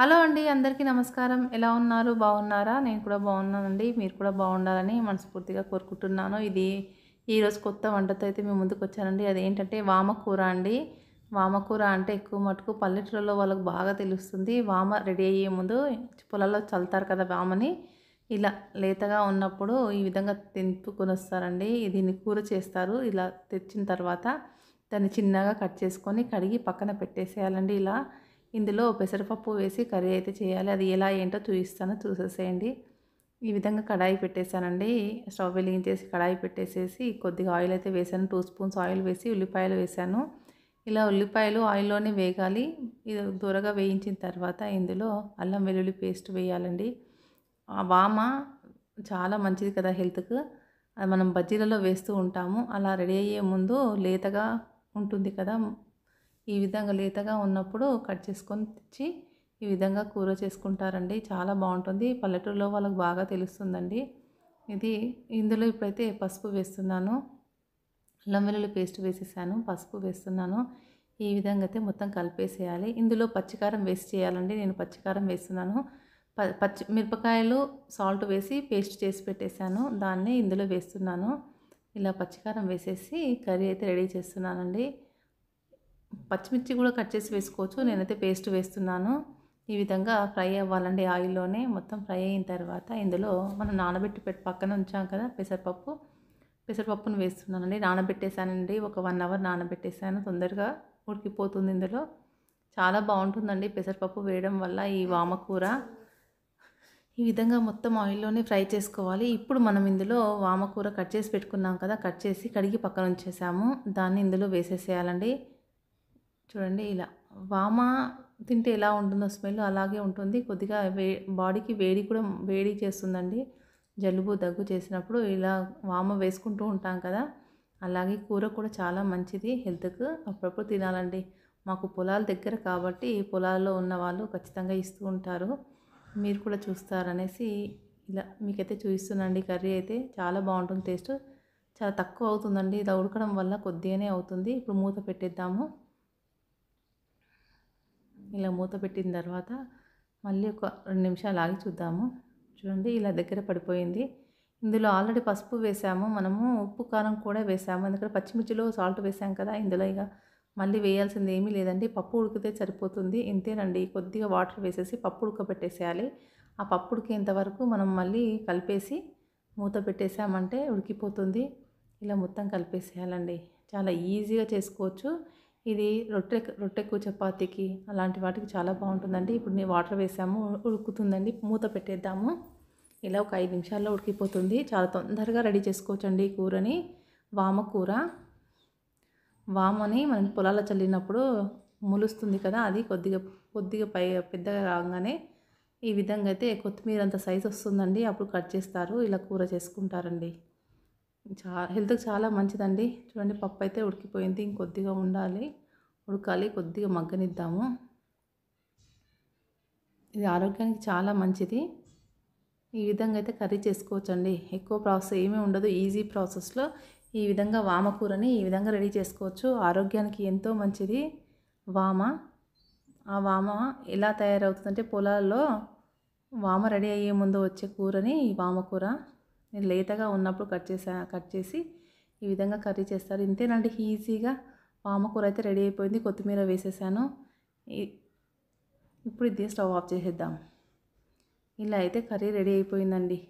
hello అండి అందరికీ నమస్కారం ఎలా ఉన్నారు బాగున్నారా నేను కూడా బాగున్నానండి మీరు కూడా బాగుండాలని మనస్ఫూర్తిగా కోరుకుంటున్నాను ఇది ఈరోజు కొత్త వంటతో అయితే మేము ముందుకు వచ్చానండి అదేంటంటే వామకూర అండి వామకూర అంటే ఎక్కువ మటుకు పల్లెటూరులో వాళ్ళకు బాగా తెలుస్తుంది వామ రెడీ అయ్యే ముందు పొలాల్లో చల్లుతారు కదా వామని ఇలా లేతగా ఉన్నప్పుడు ఈ విధంగా తెంపుకొని వస్తారండి దీన్ని కూర చేస్తారు ఇలా తెచ్చిన తర్వాత దాన్ని చిన్నగా కట్ చేసుకొని కడిగి పక్కన పెట్టేసేయాలండి ఇలా ఇందులో పెసరపప్పు వేసి కర్రీ అయితే చేయాలి అది ఎలా ఏంటో చూపిస్తాను చూసేసేయండి ఈ విధంగా కడాయి పెట్టేశానండి స్టవ్ వెలిగించేసి కడాయి పెట్టేసేసి కొద్దిగా ఆయిల్ అయితే వేసాను టూ స్పూన్స్ ఆయిల్ వేసి ఉల్లిపాయలు వేసాను ఇలా ఉల్లిపాయలు ఆయిల్లోనే వేగాలి ఇది దూరగా వేయించిన తర్వాత ఇందులో అల్లం వెల్లుల్లి పేస్ట్ వేయాలండి ఆ వామ చాలా మంచిది కదా హెల్త్కు అది మనం బజ్జీలలో వేస్తూ ఉంటాము అలా రెడీ అయ్యే ముందు లేతగా ఉంటుంది కదా ఈ విధంగా లేతగా ఉన్నప్పుడు కట్ చేసుకొని తెచ్చి ఈ విధంగా కూర చేసుకుంటారండి చాలా బాగుంటుంది పల్లెటూరులో వాళ్ళకు బాగా తెలుస్తుందండి ఇది ఇందులో ఇప్పుడైతే పసుపు వేస్తున్నాను అల్లం వెల్లుల్లి పేస్ట్ వేసేసాను పసుపు వేస్తున్నాను ఈ విధంగా అయితే మొత్తం కలిపేసేయాలి ఇందులో పచ్చికారం వేసి చేయాలండి నేను పచ్చికారం వేస్తున్నాను పచ్చి మిరపకాయలు సాల్ట్ వేసి పేస్ట్ చేసి పెట్టేశాను దాన్ని ఇందులో వేస్తున్నాను ఇలా పచ్చికారం వేసేసి కర్రీ అయితే రెడీ చేస్తున్నానండి పచ్చిమిర్చి కూడా కట్ చేసి వేసుకోవచ్చు నేనైతే పేస్ట్ వేస్తున్నాను ఈ విధంగా ఫ్రై అవ్వాలండి ఆయిల్లోనే మొత్తం ఫ్రై అయిన తర్వాత ఇందులో మనం నానబెట్టి పెట్టి పక్కన ఉంచాం కదా పెసరపప్పు పెసరపప్పును వేస్తున్నానండి నానబెట్టేశానండి ఒక వన్ అవర్ నానబెట్టేశాను తొందరగా ఉడికిపోతుంది ఇందులో చాలా బాగుంటుందండి పెసరపప్పు వేయడం వల్ల ఈ వామకూర ఈ విధంగా మొత్తం ఆయిల్లోనే ఫ్రై చేసుకోవాలి ఇప్పుడు మనం ఇందులో వామకూర కట్ చేసి పెట్టుకున్నాం కదా కట్ చేసి కడిగి పక్కన ఉంచేసాము దాన్ని ఇందులో వేసేసేయాలండి చూడండి ఇలా వామ తింటే ఎలా ఉంటుందో స్మెల్ అలాగే ఉంటుంది కొద్దిగా వే బాడీకి వేడి కూడా వేడి చేస్తుందండి జలుబు దగ్గు చేసినప్పుడు ఇలా వామ వేసుకుంటూ ఉంటాం కదా అలాగే కూర కూడా చాలా మంచిది హెల్త్కు అప్పుడప్పుడు తినాలండి మాకు పొలాల దగ్గర కాబట్టి పొలాల్లో ఉన్న వాళ్ళు ఖచ్చితంగా ఇస్తూ ఉంటారు మీరు కూడా చూస్తారనేసి ఇలా మీకైతే చూపిస్తున్నాండి కర్రీ అయితే చాలా బాగుంటుంది టేస్ట్ చాలా తక్కువ అవుతుందండి ఇది ఉడకడం వల్ల కొద్దిగానే అవుతుంది ఇప్పుడు మూత పెట్టేద్దాము ఇలా మూత పెట్టిన తర్వాత మళ్ళీ ఒక రెండు నిమిషాలు ఆగి చూద్దాము చూడండి ఇలా దగ్గర పడిపోయింది ఇందులో ఆల్రెడీ పసుపు వేసాము మనము ఉప్పు కారం కూడా వేసాము ఎందుకంటే పచ్చిమిర్చిలో సాల్ట్ వేసాం కదా ఇందులో ఇక మళ్ళీ వేయాల్సింది ఏమీ లేదండి పప్పు ఉడికితే సరిపోతుంది ఇంతేనండి కొద్దిగా వాటర్ వేసేసి పప్పు ఉడకబెట్టేసేయాలి ఆ పప్పు ఉడికేంత వరకు మనం మళ్ళీ కలిపేసి మూత పెట్టేసామంటే ఉడికిపోతుంది ఇలా మొత్తం కలిపేసేయాలండి చాలా ఈజీగా చేసుకోవచ్చు ఇది రొట్టె రొట్టెకు చపాతీకి అలాంటి వాటికి చాలా బాగుంటుందండి ఇప్పుడు నేను వాటర్ వేసాము ఉడుకుతుందండి మూత పెట్టేద్దాము ఇలా ఒక ఐదు నిమిషాల్లో ఉడికిపోతుంది చాలా తొందరగా రెడీ చేసుకోవచ్చండి ఈ కూరని వామ కూర వామని మనం పొలాల చల్లినప్పుడు ములుస్తుంది కదా అది కొద్దిగా కొద్దిగా పై పెద్దగా రాగానే ఈ విధంగా అయితే కొత్తిమీర అంత సైజ్ వస్తుందండి అప్పుడు కట్ చేస్తారు ఇలా కూర చేసుకుంటారండి చా హెల్త్కి చాలా మంచిదండి చూడండి పప్పు అయితే ఉడికిపోయింది ఇంకొద్దిగా ఉండాలి ఉడకాలి కొద్దిగా మగ్గనిద్దాము ఇది ఆరోగ్యానికి చాలా మంచిది ఈ విధంగా అయితే కర్రీ చేసుకోవచ్చండి ఎక్కువ ప్రాసెస్ ఏమీ ఉండదు ఈజీ ప్రాసెస్లో ఈ విధంగా వామకూరని ఈ విధంగా రెడీ చేసుకోవచ్చు ఆరోగ్యానికి ఎంతో మంచిది వామ ఆ వామ ఎలా తయారవుతుందంటే పొలాల్లో వామ రెడీ అయ్యే ముందు వచ్చే కూరని ఈ వామకూర నేను లేతగా ఉన్నప్పుడు కట్ చేసా కట్ చేసి ఈ విధంగా కర్రీ చేస్తారు ఇంతేనండి ఈజీగా పామకూర అయితే రెడీ అయిపోయింది కొత్తిమీర వేసేసాను ఇప్పుడు ఇది స్టవ్ ఆఫ్ చేసేద్దాం ఇలా అయితే కర్రీ రెడీ అయిపోయిందండి